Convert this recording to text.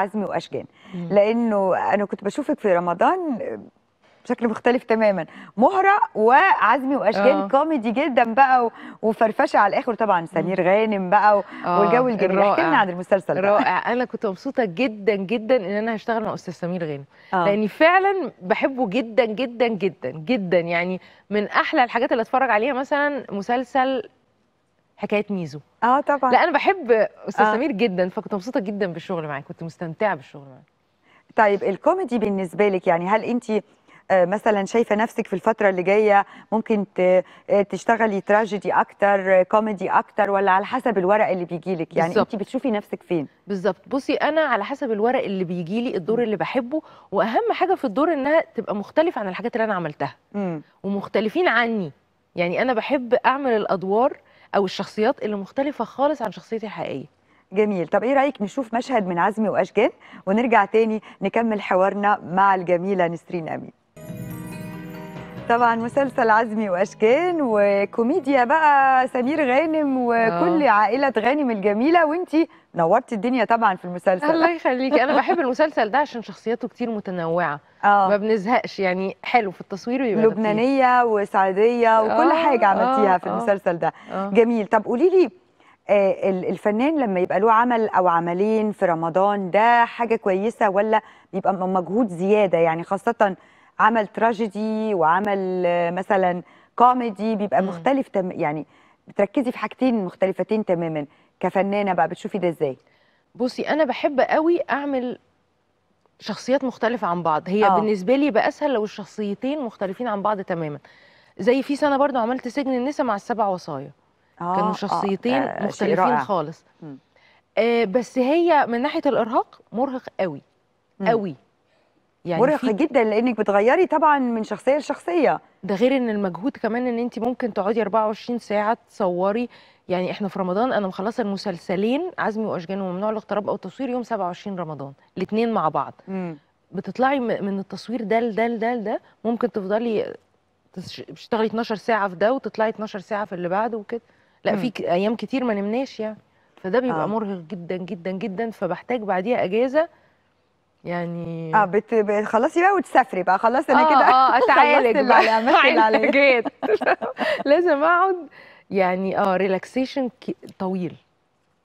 عزمي واشجان لانه انا كنت بشوفك في رمضان بشكل مختلف تماما مهره وعزمي واشجان أوه. كوميدي جدا بقى وفرفشه على الاخر طبعا سمير غانم بقى آه، والجو الجميل احكي لنا عن المسلسل ده رائع انا كنت مبسوطه جدا جدا ان انا هشتغل مع استاذ سمير غانم آه. لاني فعلا بحبه جدا جدا جدا جدا يعني من احلى الحاجات اللي اتفرج عليها مثلا مسلسل حكايه ميزو اه طبعا لا انا بحب استاذ آه. سمير جدا فكنت مبسوطه جدا بالشغل معاك كنت مستمتعه بالشغل معاك طيب الكوميدي بالنسبه لك يعني هل انت آه، مثلا شايفه نفسك في الفتره اللي جايه ممكن آه، تشتغلي تراجيدي اكتر كوميدي اكتر ولا على حسب الورق اللي بيجي لك يعني بالزبط. انت بتشوفي نفسك فين بالظبط بصي انا على حسب الورق اللي بيجي لي الدور اللي بحبه واهم حاجه في الدور انها تبقى مختلفه عن الحاجات اللي انا عملتها م. ومختلفين عني يعني انا بحب اعمل الادوار او الشخصيات اللي مختلفه خالص عن شخصيتي الحقيقيه جميل طب ايه رايك نشوف مشهد من عزمي واشجان ونرجع تاني نكمل حوارنا مع الجميله نسرين امين طبعا مسلسل عزمي واشكان وكوميديا بقى سمير غانم وكل أوه. عائله غانم الجميله وانتي نورتي الدنيا طبعا في المسلسل الله يخليكي انا بحب المسلسل ده عشان شخصياته كتير متنوعه آه. ما بنزهقش يعني حلو في التصوير ويبقى لبنانيه وسعوديه وكل أوه. حاجه عملتيها آه. في آه. المسلسل ده آه. جميل طب قولي لي آه الفنان لما يبقى له عمل او عملين في رمضان ده حاجه كويسه ولا بيبقى مجهود زياده يعني خاصه عمل تراجيدي وعمل آه، مثلا كوميدي بيبقى مختلف تم يعني بتركزي في حاجتين مختلفتين تماما كفنانه بقى بتشوفي ده ازاي بصي انا بحب قوي اعمل شخصيات مختلفه عن بعض هي أوه. بالنسبه لي بقى اسهل لو الشخصيتين مختلفين عن بعض تماما زي في سنه برضو عملت سجن النساء مع السبع وصايا آه، كانوا آه، شخصيتين أوه. مختلفين خالص آه بس هي من ناحيه الارهاق مرهق قوي قوي يعني مرهقه جدا لانك بتغيري طبعا من شخصيه لشخصيه ده غير ان المجهود كمان ان انت ممكن تقعدي 24 ساعه تصوري يعني احنا في رمضان انا مخلصه المسلسلين عزمي واشجان وممنوع الاغتراب او التصوير يوم 27 رمضان الاثنين مع بعض م. بتطلعي من التصوير ده لده لده لده ممكن تفضلي تشتغلي 12 ساعه في ده وتطلعي 12 ساعه في اللي بعده وكده لا في ايام كتير ما نمناش يعني فده بيبقى آه. مرهق جدا جدا جدا فبحتاج بعديها اجازه يعني اه بت... بتخلصي بقى وتسافري بقى خلاص انا آه كده اه اتعالج بقى علاجات لازم اقعد يعني اه ريلاكسيشن طويل